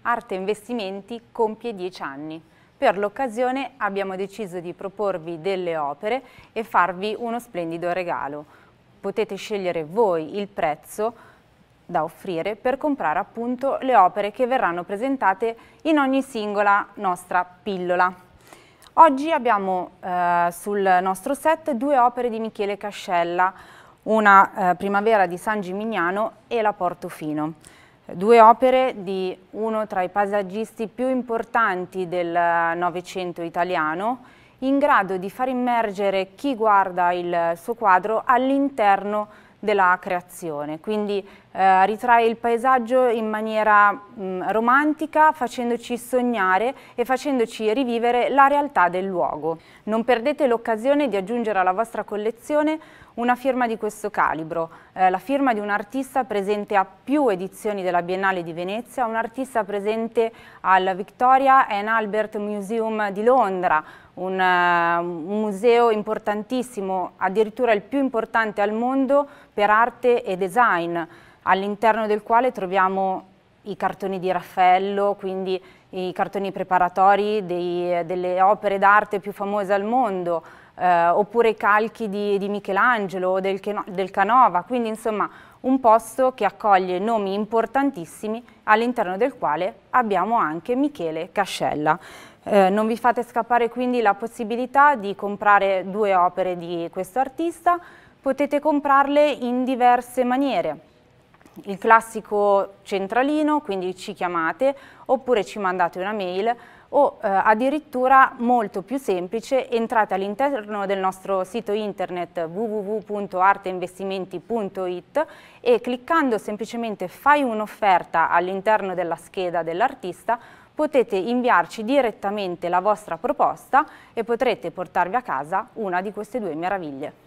Arte Investimenti compie 10 anni. Per l'occasione abbiamo deciso di proporvi delle opere e farvi uno splendido regalo. Potete scegliere voi il prezzo da offrire per comprare appunto le opere che verranno presentate in ogni singola nostra pillola. Oggi abbiamo eh, sul nostro set due opere di Michele Cascella, una eh, Primavera di San Gimignano e La Portofino. Due opere di uno tra i paesaggisti più importanti del eh, Novecento italiano, in grado di far immergere chi guarda il suo quadro all'interno della creazione, quindi eh, ritrae il paesaggio in maniera mh, mm, romantica facendoci sognare e facendoci rivivere la realtà del luogo. Non perdete l'occasione di aggiungere alla vostra collezione una firma di questo calibro, eh, la firma di un artista presente a più edizioni della Biennale di Venezia, un artista presente al Victoria and Albert Museum di Londra, un, uh, un museo importantissimo, addirittura il più importante al mondo per arte e design all'interno del quale troviamo i cartoni di Raffaello, quindi i cartoni preparatori dei, delle opere d'arte più famose al mondo, eh, oppure i calchi di, di Michelangelo o del, del Canova, quindi insomma un posto che accoglie nomi importantissimi all'interno del quale abbiamo anche Michele Cascella. Eh, non vi fate scappare quindi la possibilità di comprare due opere di questo artista, potete comprarle in diverse maniere il classico centralino, quindi ci chiamate oppure ci mandate una mail o eh, addirittura molto più semplice entrate all'interno del nostro sito internet www.arteinvestimenti.it e cliccando semplicemente fai un'offerta all'interno della scheda dell'artista potete inviarci direttamente la vostra proposta e potrete portarvi a casa una di queste due meraviglie.